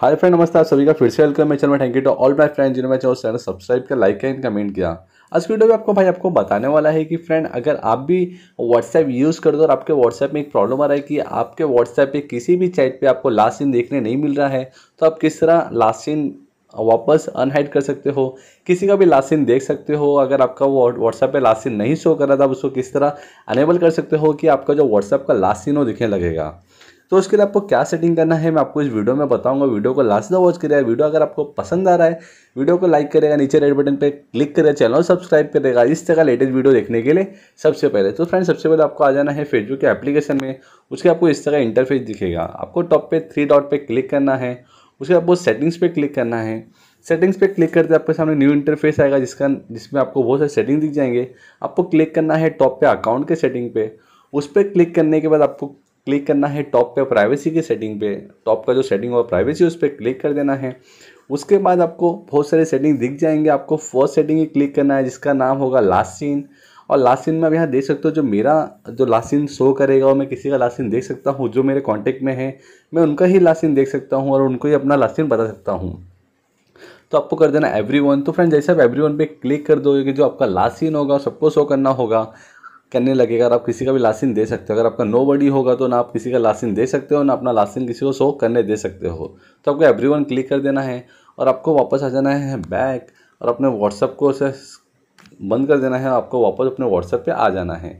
hi friend नमस्ते आप सभी का फिर से वेलकम है चलो thank you to all my friend जिन्होंने मैं चैनल चैनल सब्सक्राइब किया लाइक किया एंड कमेंट किया आज की वीडियो में आपको भाई आपको बताने वाला है कि फ्रेंड अगर आप भी व्हाट्सएप यूज़ कर दो और आपके व्हाट्सएप में एक प्रॉब्लम आ रहा है कि आपके व्हाट्सएप पर किसी भी चैट पर आपको लास्ट सीन देखने नहीं मिल रहा है तो आप किस तरह लास्ट सीन वापस अनहाइड कर सकते हो किसी का भी लास्ट सीन देख सकते हो अगर आपका वो व्हाट्सएप पर लास्ट सीन नहीं शो कर रहा था उसको किस तरह अनेबल कर सकते हो कि आपका जो व्हाट्सएप का लास्ट सीन हो दिखने लगेगा तो उसके लिए आपको क्या सेटिंग करना है मैं आपको इस वीडियो में बताऊंगा वीडियो को लास्ट तक वॉच करेगा वीडियो अगर आपको पसंद आ रहा है वीडियो को लाइक करेगा नीचे रेड बटन पर क्लिक करेगा चैनल सब्सक्राइब करेगा इस तरह लेटेस्ट वीडियो देखने के लिए सबसे पहले तो फ्रेंड सबसे पहले आपको आ जाना है फेसबुक के एप्लीकेशन में उसके आपको इस तरह इंटरफेस दिखेगा आपको टॉप पे थ्री डॉट पर क्लिक करना है उसके आपको सेटिंग्स पर क्लिक करना है सेटिंग्स पे क्लिक करते आपके सामने न्यू इंटरफेस आएगा जिसका जिसमें आपको बहुत सारे सेटिंग दिख जाएंगे आपको क्लिक करना है टॉप पे अकाउंट के सेटिंग पे उस पर क्लिक करने के बाद आपको क्लिक करना है टॉप पे प्राइवेसी की सेटिंग पे टॉप का जो सेटिंग और प्राइवेसी उस पर क्लिक कर देना है उसके बाद आपको बहुत सारे सेटिंग दिख जाएंगे आपको फर्स्ट सेटिंग ही क्लिक करना है जिसका नाम होगा लास्ट सीन और लास्ट सीन में आप यहाँ देख सकते हो जो मेरा जो लास्ट सीन शो करेगा और मैं किसी का लास्ट सीन देख सकता हूँ जो मेरे कॉन्टेक्ट में है मैं उनका ही लास्ट सीन देख सकता हूँ और उनको ही अपना लास्ट सीन बता सकता हूँ तो आपको कर देना एवरी वन तो फ्रेंड जैसे आप एवरी वन पे क्लिक कर दोगे कि जो आपका लास्ट सीन होगा सबको शो करना होगा करने लगेगा और आप किसी का भी लासिन दे सकते हो अगर आपका नो बडी होगा तो ना आप किसी का लासिन दे सकते हो ना अपना लासिन किसी को शो करने दे सकते हो तो आपको एवरी वन क्लिक कर देना है और आपको वापस आ जाना है बैक और अपने व्हाट्सअप को उसे बंद कर देना है आपको वापस अपने व्हाट्सएप पर आ जाना है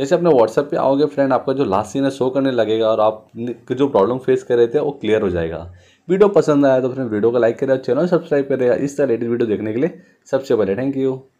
जैसे अपने व्हाट्सएप पर आओगे फ्रेंड आपका जो लास्ट है शो करने लगेगा और आप जो प्रॉब्लम फेस कर रहे थे वो क्लियर हो जाएगा वीडियो पसंद आया तो फ्रेंड वीडियो को लाइक करें और चैनल सब्सक्राइब करेगा इस तरह लेटेस्ट वीडियो देखने के लिए सबसे पहले थैंक यू